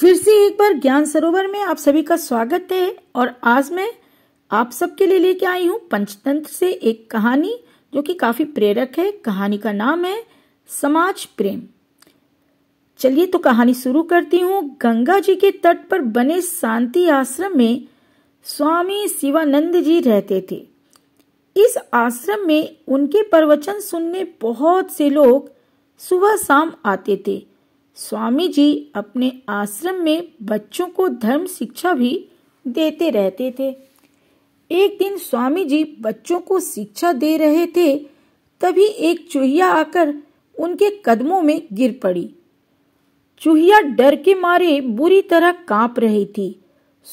फिर से एक बार ज्ञान सरोवर में आप सभी का स्वागत है और आज मैं आप सबके लिए लेके आई हूँ पंचतंत्र से एक कहानी जो कि काफ़ी प्रेरक है कहानी का नाम है समाज प्रेम चलिए तो कहानी शुरू करती हूँ गंगा जी के तट पर बने शांति आश्रम में स्वामी शिवानंद जी रहते थे इस आश्रम में उनके प्रवचन सुनने बहुत से लोग सुबह शाम आते थे स्वामी जी अपने आश्रम में बच्चों को धर्म शिक्षा भी देते रहते थे एक दिन स्वामी जी बच्चों को शिक्षा दे रहे थे तभी एक चूहिया आकर उनके कदमों में गिर पड़ी चूहिया डर के मारे बुरी तरह कांप रही थी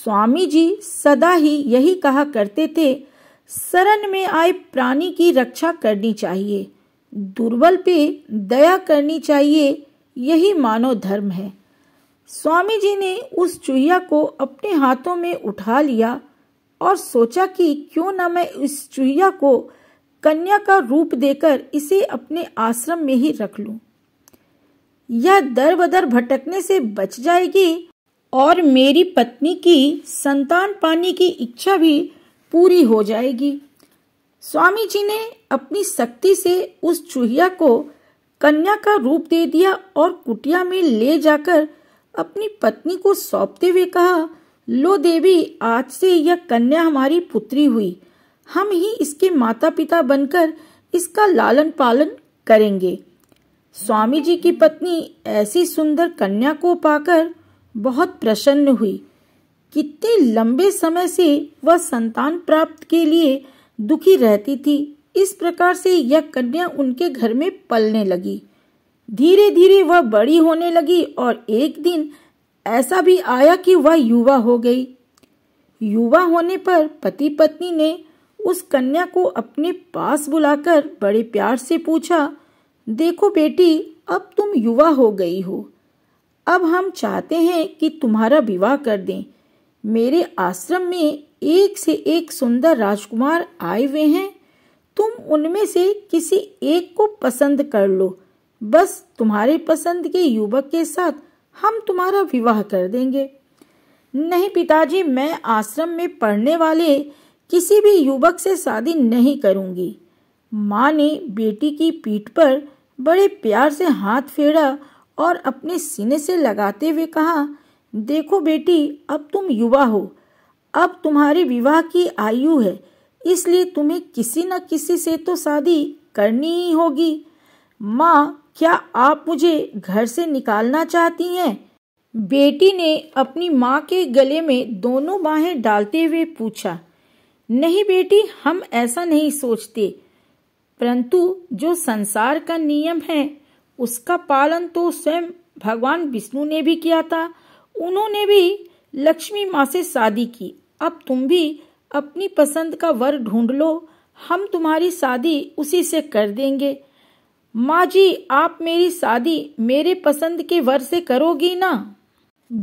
स्वामी जी सदा ही यही कहा करते थे शरण में आए प्राणी की रक्षा करनी चाहिए दुर्बल पे दया करनी चाहिए यही मानव धर्म है स्वामी जी ने उस चूहिया को अपने हाथों में उठा लिया और सोचा कि क्यों न मैं इस चूहिया को कन्या का रूप देकर इसे अपने आश्रम में ही रख लूं। यह दर बदर भटकने से बच जाएगी और मेरी पत्नी की संतान पाने की इच्छा भी पूरी हो जाएगी स्वामी जी ने अपनी शक्ति से उस चूहिया को कन्या का रूप दे दिया और कुटिया में ले जाकर अपनी पत्नी को सौंपते हुए कहा लो देवी आज से यह कन्या हमारी पुत्री हुई हम ही इसके माता पिता बनकर इसका लालन पालन करेंगे स्वामी जी की पत्नी ऐसी सुंदर कन्या को पाकर बहुत प्रसन्न हुई कितने लंबे समय से वह संतान प्राप्त के लिए दुखी रहती थी इस प्रकार से यह कन्या उनके घर में पलने लगी धीरे धीरे वह बड़ी होने लगी और एक दिन ऐसा भी आया कि वह युवा हो गई युवा होने पर पति पत्नी ने उस कन्या को अपने पास बुलाकर बड़े प्यार से पूछा देखो बेटी अब तुम युवा हो गई हो अब हम चाहते हैं कि तुम्हारा विवाह कर दें मेरे आश्रम में एक से एक सुंदर राजकुमार आए हुए हैं तुम उनमें से किसी एक को पसंद कर लो बस तुम्हारे पसंद के युवक के साथ हम तुम्हारा विवाह कर देंगे नहीं पिताजी मैं आश्रम में पढ़ने वाले किसी भी युवक से शादी नहीं करूंगी माँ ने बेटी की पीठ पर बड़े प्यार से हाथ फेरा और अपने सीने से लगाते हुए कहा देखो बेटी अब तुम युवा हो अब तुम्हारी विवाह की आयु है इसलिए तुम्हें किसी न किसी से तो शादी करनी ही होगी माँ क्या आप मुझे घर से निकालना चाहती हैं बेटी ने अपनी माँ के गले में दोनों बाहें डालते हुए पूछा नहीं बेटी हम ऐसा नहीं सोचते परंतु जो संसार का नियम है उसका पालन तो स्वयं भगवान विष्णु ने भी किया था उन्होंने भी लक्ष्मी माँ से शादी की अब तुम भी अपनी पसंद का वर ढूंढ लो हम तुम्हारी शादी उसी से कर देंगे माँ जी आप मेरी शादी मेरे पसंद के वर से करोगी ना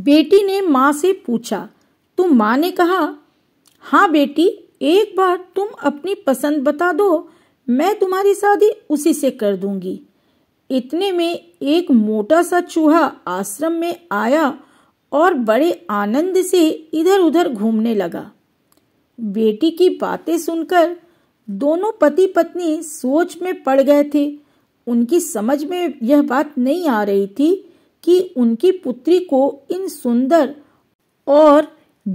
बेटी ने माँ से पूछा तुम माँ ने कहा हाँ बेटी एक बार तुम अपनी पसंद बता दो मैं तुम्हारी शादी उसी से कर दूंगी इतने में एक मोटा सा चूहा आश्रम में आया और बड़े आनंद से इधर उधर घूमने लगा बेटी की बातें सुनकर दोनों पति पत्नी सोच में पड़ गए थे उनकी समझ में यह बात नहीं आ रही थी कि उनकी पुत्री को इन सुंदर और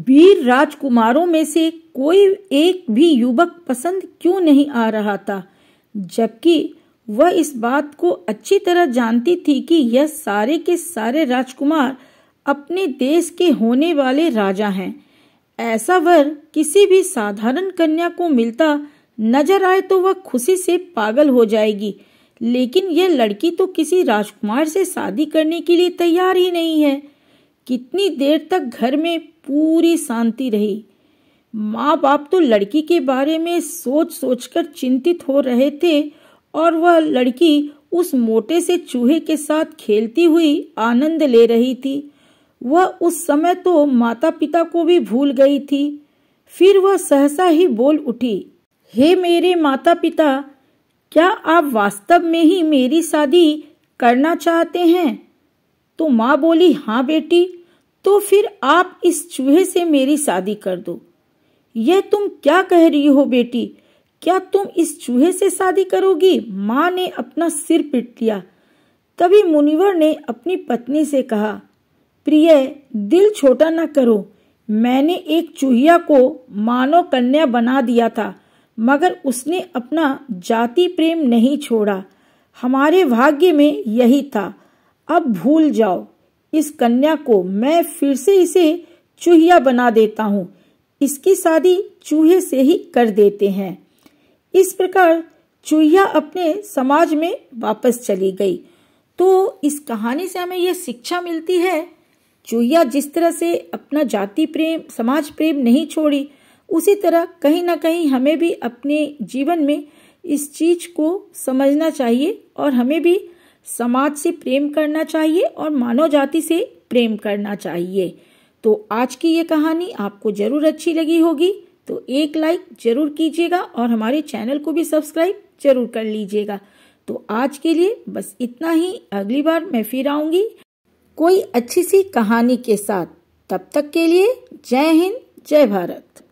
वीर राजकुमारों में से कोई एक भी युवक पसंद क्यों नहीं आ रहा था जबकि वह इस बात को अच्छी तरह जानती थी कि यह सारे के सारे राजकुमार अपने देश के होने वाले राजा हैं ऐसा वर किसी भी साधारण कन्या को मिलता नजर आए तो वह खुशी से पागल हो जाएगी लेकिन यह लड़की तो किसी राजकुमार से शादी करने के लिए तैयार ही नहीं है कितनी देर तक घर में पूरी शांति रही माँ बाप तो लड़की के बारे में सोच सोच कर चिंतित हो रहे थे और वह लड़की उस मोटे से चूहे के साथ खेलती हुई आनंद ले रही थी वह उस समय तो माता पिता को भी भूल गई थी फिर वह सहसा ही बोल उठी हे मेरे माता पिता क्या आप वास्तव में ही मेरी शादी करना चाहते हैं तो माँ बोली हाँ बेटी तो फिर आप इस चूहे से मेरी शादी कर दो यह तुम क्या कह रही हो बेटी क्या तुम इस चूहे से शादी करोगी माँ ने अपना सिर पीट लिया तभी मुनिवर ने अपनी पत्नी से कहा प्रिय दिल छोटा न करो मैंने एक चूहिया को मानव कन्या बना दिया था मगर उसने अपना जाति प्रेम नहीं छोड़ा हमारे भाग्य में यही था अब भूल जाओ इस कन्या को मैं फिर से इसे चूहिया बना देता हूँ इसकी शादी चूहे से ही कर देते हैं इस प्रकार चूहिया अपने समाज में वापस चली गई तो इस कहानी से हमें यह शिक्षा मिलती है चूहिया जिस तरह से अपना जाति प्रेम समाज प्रेम नहीं छोड़ी उसी तरह कहीं ना कहीं हमें भी अपने जीवन में इस चीज को समझना चाहिए और हमें भी समाज से प्रेम करना चाहिए और मानव जाति से प्रेम करना चाहिए तो आज की ये कहानी आपको जरूर अच्छी लगी होगी तो एक लाइक जरूर कीजिएगा और हमारे चैनल को भी सब्सक्राइब जरूर कर लीजिएगा तो आज के लिए बस इतना ही अगली बार मैं फिर आऊंगी कोई अच्छी सी कहानी के साथ तब तक के लिए जय हिंद जय भारत